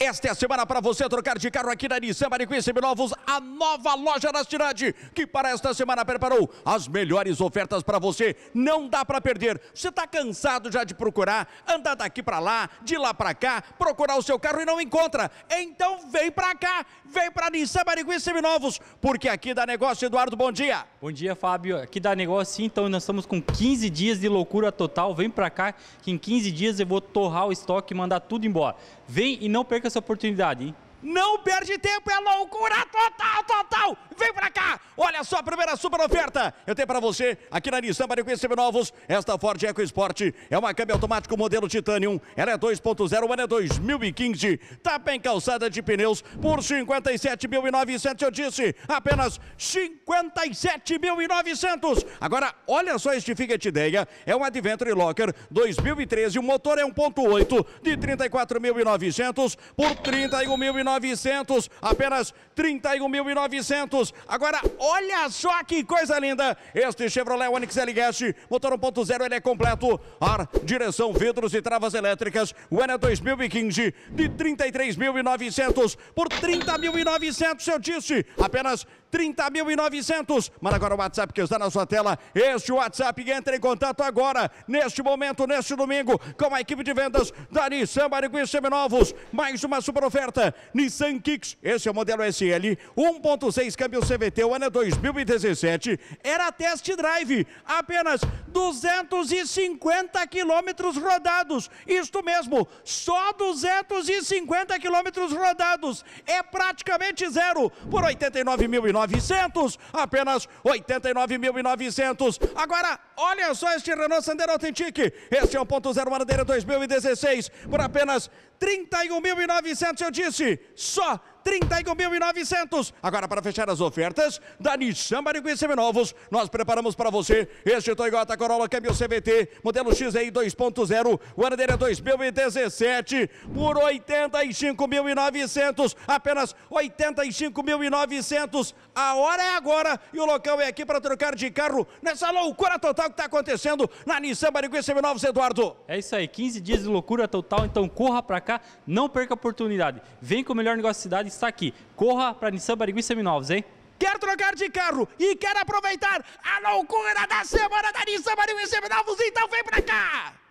Esta é a semana para você trocar de carro aqui na Nissan Maricuí Seminovos, a nova loja da cidade, que para esta semana preparou as melhores ofertas para você. Não dá para perder. Você está cansado já de procurar, andar daqui para lá, de lá para cá, procurar o seu carro e não encontra. Então vem para cá, vem para Nissan Maricuí Seminovos, porque aqui dá negócio. Eduardo, bom dia. Bom dia, Fábio. Aqui dá negócio então nós estamos com 15 dias de loucura total. Vem para cá, que em 15 dias eu vou torrar o estoque e mandar tudo embora. Vem e não perca perca essa oportunidade, hein? Não perde tempo, é loucura total, total! vem pra cá! Olha só a primeira super oferta! Eu tenho pra você, aqui na Nissan para conhecer novos, esta Ford EcoSport é uma câmbio automático modelo Titanium, ela é 2.0, ano é 2015, tá bem calçada de pneus por 57.900, eu disse, apenas 57.900! Agora, olha só este Fiat Ideia, é um Adventure Locker 2013, o motor é 1.8 de 34.900 por 31.900, apenas 31.900 anos. Agora, olha só que coisa linda! Este Chevrolet Onix LGS, motor 1.0, ele é completo. Ar, direção, vidros e travas elétricas. O ano é 2015, de 33.900 por 30.900, eu disse. Apenas 30.900. Mas agora o WhatsApp que está na sua tela. Este WhatsApp entra em contato agora, neste momento, neste domingo, com a equipe de vendas da Nissan Barigui Seminovos. Mais uma super oferta. Nissan Kicks, esse é o modelo SL, 1.6 câmbio CVT, o ano é 2017. Era test drive, apenas 250 quilômetros rodados. Isto mesmo, só 250 quilômetros rodados. É praticamente zero. Por 89.900, apenas 89.900. Agora, olha só este Renault Sandero Authentic. Este é 1.0 Madeira 2016, por apenas 31.900, eu disse, só 31.900. Agora, para fechar as ofertas da Nissan Barigui Seminovos, nós preparamos para você este Toyota Corolla Câmbio CVT, modelo XEI 2.0, o ano dele é 2017, por 85.900, apenas 85.900. A hora é agora e o local é aqui para trocar de carro nessa loucura total que está acontecendo na Nissan Barigui Seminovos, Eduardo. É isso aí, 15 dias de loucura total, então corra para cá, não perca a oportunidade. Vem com o melhor negócio da cidade, está aqui. Corra para Nissan Barigui Seminovos, hein? Quer trocar de carro e quer aproveitar a loucura da semana da Nissan Barigui Seminovos? Então vem para cá!